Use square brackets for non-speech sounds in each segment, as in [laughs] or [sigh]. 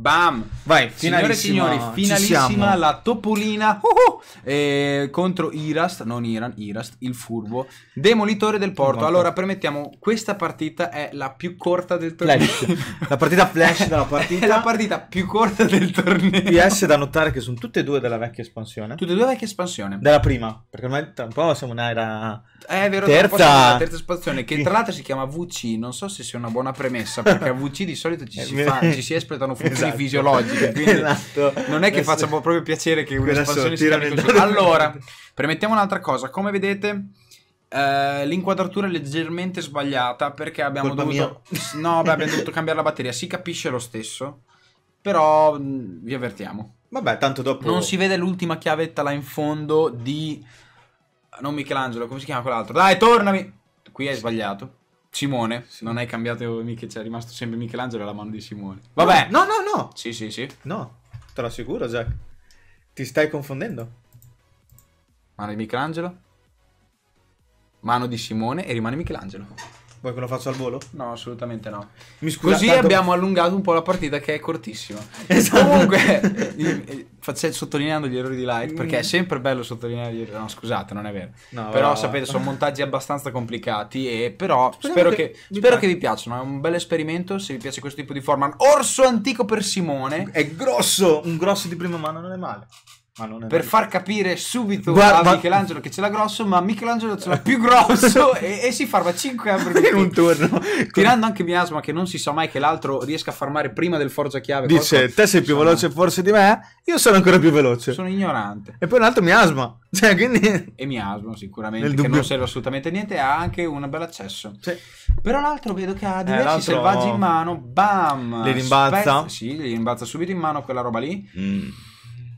Bam! Vai, Signore e signori, finalissima la topolina uh -huh, eh, contro Irast, non Iran, Irast, il furbo, demolitore del porto. Allora, premettiamo, questa partita è la più corta del torneo. la partita flash della [laughs] partita. è la partita più corta del torneo. PS da notare che sono tutte e due della vecchia espansione. Tutte e due vecchia espansione. Della prima, perché ormai tra un po' siamo un'era... Eh, è vero, terza. La terza espansione, che tra l'altro si chiama VC, non so se sia una buona premessa, perché a VC di solito ci [laughs] si, fa, ci si espletano [laughs] fuochi esatto. fisiologiche. [laughs] Quindi esatto. non è che Adesso... faccia proprio piacere che un'espansione si così. Allora, [laughs] premettiamo un'altra cosa. Come vedete... Uh, l'inquadratura è leggermente sbagliata perché abbiamo Colpa dovuto. Mia. No, beh, abbiamo [laughs] dovuto cambiare la batteria. Si capisce lo stesso. Però mh, mm, vi avvertiamo. Vabbè, tanto dopo. Non si vede l'ultima chiavetta là in fondo di. Non Michelangelo, come si chiama quell'altro? Dai, tornami! Qui hai sbagliato. Simone, sì. non hai cambiato mica, c'è rimasto sempre Michelangelo e la mano di Simone. Vabbè. No, no, no. Sì, sì, sì. No, te lo assicuro, Jack. Ti stai confondendo. Mano di Michelangelo? Mano di Simone e rimane Michelangelo. Vuoi che lo faccio al volo? No, assolutamente no. Mi scusa, Così tanto... abbiamo allungato un po' la partita che è cortissima. [laughs] Esatto. Comunque, [laughs] sottolineando gli errori di Light, perché è mm. sempre bello sottolineare gli errori. No, scusate, non è vero. No, però no. sapete, sono montaggi abbastanza complicati. E però Speriamo spero, che, che, spero che, vi piacciono. È un bel esperimento. Se vi piace questo tipo di format, orso antico per Simone. È grosso! Un grosso di prima mano non è male per far capire subito Guarda, a Michelangelo che ce l'ha grosso, ma Michelangelo ce l'ha più grosso [laughs] e, e, si farma 5 hamburger in un turno. Tirando anche Miasma, che non si sa mai che l'altro riesca a farmare prima del forza chiave. Dice: qualcosa. Te sei più sono... veloce forse di me, io sono ancora più veloce. Sono ignorante. E poi un altro Miasma. Cioè, quindi... E Miasma, sicuramente, che non serve assolutamente a niente, ha anche un bel accesso. Sì. Però l'altro vedo che ha eh, diversi eh, selvaggi in mano. Bam! Li rimbalza? Spez... Sì, li rimbalza subito in mano quella roba lì. Mm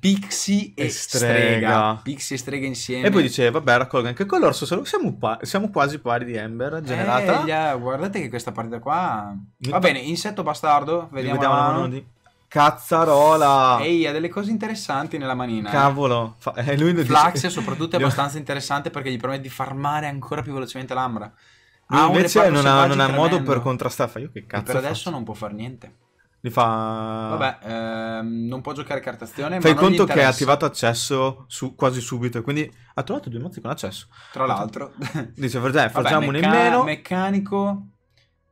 Pixie e, strega. strega. Pixie e strega insieme. E poi dice, vabbè, raccolgo anche con l'orso, siamo, pa- siamo, quasi pari di Ember generata. Eh, guardate che questa partita qua... Va bene, insetto bastardo, vediamo, vediamo la mano. Di... Cazzarola! Ehi, ha delle cose interessanti nella manina. Eh. Cavolo! Fa- eh, lui Flax dice... soprattutto è abbastanza interessante perché gli permette di farmare ancora più velocemente l'ambra. Lui ha invece non ha, non ha modo per contrastare. Io che cazzo e Per adesso faccio? non può fare niente. Li fa... Vabbè, ehm, non può giocare cartazione. Fai conto che ha attivato accesso su, quasi subito, quindi ha trovato due mazzi con accesso. Tra l'altro. Dice, Vabbè, facciamo un in meno. Meccanico,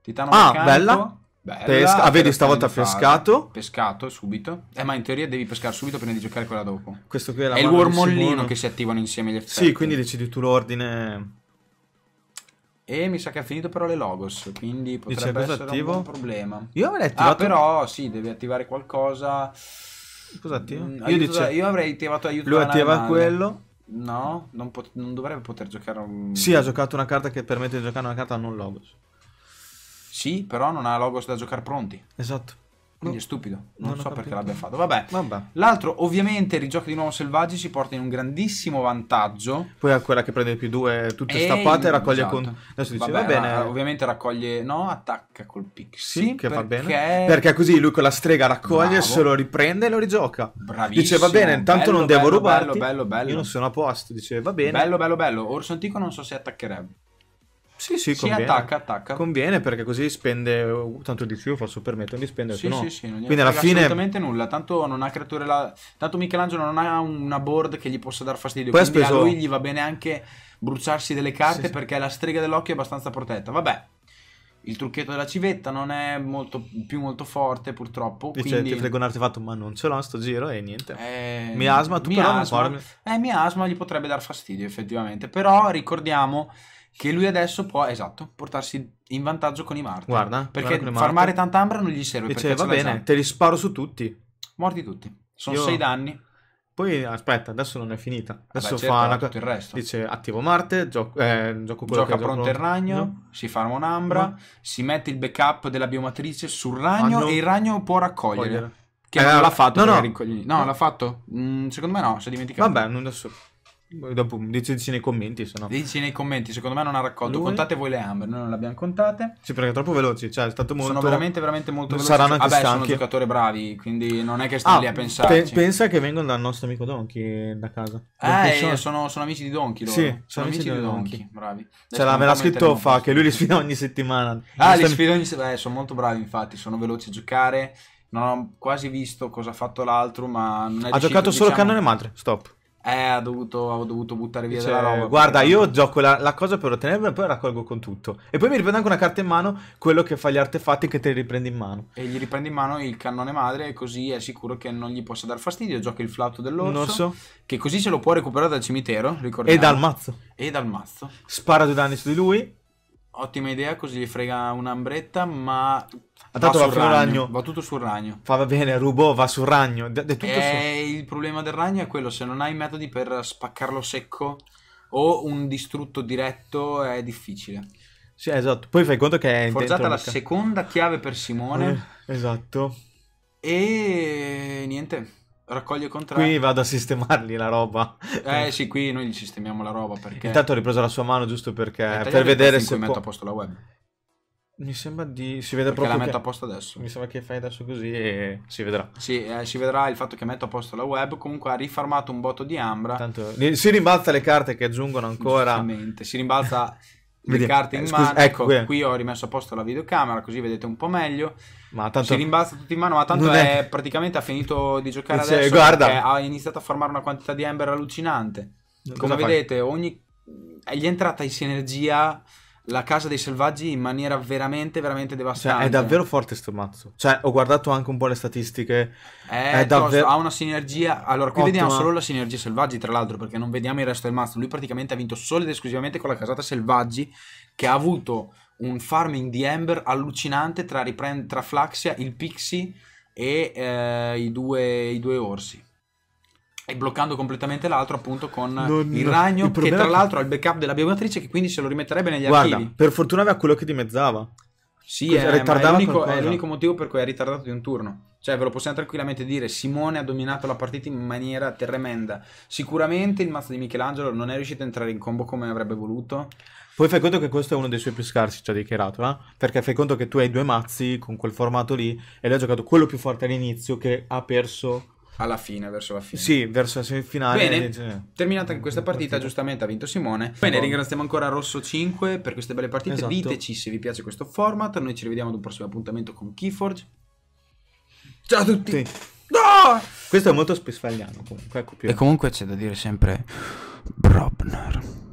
titano ah, meccanico. bella. Bella, Pesca, ah, vedi, stavolta pescato. Pescato eh, subito. Eh, ma in teoria devi pescare subito prima di giocare quella dopo. Questo qui è la È il wormollino che si attivano insieme gli effetti. Sì, quindi decidi tu l'ordine. E mi sa che ha finito però le logos, quindi potrebbe Dice, essere attivo? un problema. Io avrei ah, attivato... Ah, però sì, devi attivare qualcosa... Cosa attiva? Mm, io, dice... da... io, avrei attivato aiuto Lui attiva quello. No, non, pot... non, dovrebbe poter giocare un... Sì, ha giocato una carta che permette di giocare una carta non logos. Sì, però non ha logos da giocare pronti. Esatto. Quindi è stupido, non, non so perché l'abbia fatto. Vabbè. Vabbè. L'altro, ovviamente, rigioca di nuovo Selvaggi, si porta in un grandissimo vantaggio. Poi a quella che prende più due, tutte eh, e stappate, il... raccoglie esatto. con... Adesso dice, Vabbè, va bene. ovviamente raccoglie, no, attacca col pixie. Sì, che perché... va bene. Perché così lui con la strega raccoglie, Bravo. se lo riprende e lo rigioca. Bravissimo. Dice, va bene, intanto bello, non bello, devo rubarti. Bello, bello, bello. Io non sono a posto, dice, va bene. Bello, bello, bello. Orson Tico non so se attaccherebbe. Sì, sì, conviene. si attacca, attacca. Conviene perché così spende tanto di più, posso permettermi di spendere. Sì, no. sì, sì, non Quindi alla fine... assolutamente nulla, tanto non ha creature la... tanto Michelangelo non ha una board che gli possa dar fastidio, Poi quindi speso... a lui gli va bene anche bruciarsi delle carte sì, perché sì. la strega dell'occhio è abbastanza protetta. Vabbè. Il trucchetto della civetta non è molto, più molto forte, purtroppo. Dice, quindi... ti frego un artefatto, ma non ce l'ho a sto giro e niente. Eh, miasma, tu miasma, però non farmi... Eh, miasma gli potrebbe dar fastidio, effettivamente. Però ricordiamo che lui adesso può, esatto, portarsi in vantaggio con i Marta. Guarda, perché guarda farmare tanta ambra non gli serve. Dice, va bene, te li sparo su tutti. Morti tutti. Sono Io... sei danni. Poi aspetta, adesso non è finita. Adesso Beh, certo, fa una... tutto il resto. Dice attivo Marte, gioco, eh, gioco quello Gioca che pronto gioco... il ragno, no. si farma un'ambra, no. si mette il backup della biomatrice sul ragno ah, no. e il ragno può raccogliere. Cogliere. Che eh, non l'ha fatto, no, no. no, l'ha fatto? Mm, secondo me no, si è dimenticato. Vabbè, non adesso. Dopo diteci nei commenti, se no. Dici nei commenti, secondo me non ha raccolto. Lui... Contate voi le Amber, noi non le abbiamo contate. Sì, perché troppo veloci, cioè è stato molto... Sono veramente, veramente molto veloci. Saranno anche Vabbè, stanchi. sono giocatori bravi, quindi non è che stai ah, lì a pensare. Pe- pensa che vengono dal nostro amico Donkey da casa. Eh, sono... Sono, sono... amici di Donkey loro. Sì, sono, sono amici, amici, di Donkey, Donkey. bravi. Cioè, me l'ha scritto Fa, che lui li sfida ogni settimana. Ah, li sfida ogni settimana. Eh, sono molto bravi, infatti, sono veloci a giocare. Non ho quasi visto cosa ha fatto l'altro, ma... Non è ha riuscito, giocato solo diciamo... cannone madre, stop. Eh, ho dovuto, ho dovuto buttare via Dice, cioè, della roba. Guarda, io gioco la, la, cosa per ottenerla e poi raccolgo con tutto. E poi mi riprendo anche una carta in mano, quello che fa gli artefatti che te li riprendi in mano. E gli riprendi in mano il cannone madre, così è sicuro che non gli possa dar fastidio. Gioca il flauto dell'orso. Un orso. Che così se lo può recuperare dal cimitero, ricordiamo. E dal mazzo. E dal mazzo. Spara due danni su di lui. Ottima idea, così gli frega un'ambretta, ma... Ha dato va sul ragno. ragno. Va tutto sul ragno. Fa bene, rubo, va sul ragno. D- e eh, su... Il problema del ragno è quello, se non hai metodi per spaccarlo secco o un distrutto diretto è difficile. Sì, esatto. Poi fai conto che è... Forzata la seconda chiave per Simone. Eh, esatto. E niente raccoglie contratti. Qui vado a sistemargli la roba. Eh sì, qui noi gli sistemiamo la roba perché... Intanto ho ripreso la sua mano giusto perché... Eh, per vedere se... Può... metto a posto la web. Mi sembra di... Si vede perché proprio... la metto che... a posto adesso. Mi sembra che fai adesso così e si vedrà. Sì, eh, si vedrà il fatto che metto a posto la web. Comunque ha rifarmato un botto di Ambra. Tanto... Eh, si rimbalza le carte che aggiungono ancora. Giustamente. Si rimbalza... [laughs] le carte in eh, Scusa, mano. Ecco, qui. Ecco, eh. qui ho rimesso a posto la videocamera, così vedete un po' meglio. Ma tanto... Si rimbalza tutto in mano, ma tanto è... è... praticamente ha finito di giocare cioè, adesso. Guarda. Ha iniziato a formare una quantità di Ember allucinante. Come Cosa vedete, ogni... gli è entrata in sinergia la casa dei selvaggi in maniera veramente, veramente devastante. Cioè, è davvero forte sto mazzo. Cioè, ho guardato anche un po' le statistiche. Eh, è, è davvero... Ha una sinergia. Allora, qui Ottima. vediamo solo la sinergia selvaggi, tra l'altro, perché non vediamo il resto del mazzo. Lui praticamente ha vinto solo ed esclusivamente con la casata selvaggi, che ha avuto un farming di Ember allucinante tra, riprend- tra Flaxia, il Pixie e eh, i, due, i due orsi e bloccando completamente l'altro appunto con non, il ragno il che tra l'altro ha il backup della biomatrice che quindi se lo rimetterebbe negli guarda, archivi per fortuna aveva quello che dimezzava sì, eh, è, è, l'unico, è, l'unico, motivo per cui è ritardato di un turno. Cioè, ve lo possiamo tranquillamente dire, Simone ha dominato la partita in maniera tremenda. Sicuramente il mazzo di Michelangelo non è riuscito a entrare in combo come avrebbe voluto. Poi fai conto che questo è uno dei suoi più scarsi, ci ha dichiarato, eh? perché fai conto che tu hai due mazzi con quel formato lì e lui ha giocato quello più forte all'inizio che ha perso alla fine, verso la fine. Sì, verso la semifinale. Bene, inizio... terminata anche questa partita, partita, giustamente ha vinto Simone. Bene, ringraziamo ancora Rosso 5 per queste belle partite. Esatto. Diteci se vi piace questo format. Noi ci rivediamo ad un prossimo appuntamento con Keyforge. Ciao a tutti! Sì. No! Questo è molto spesfagliano comunque. Ecco più. E comunque c'è da dire sempre Brobner.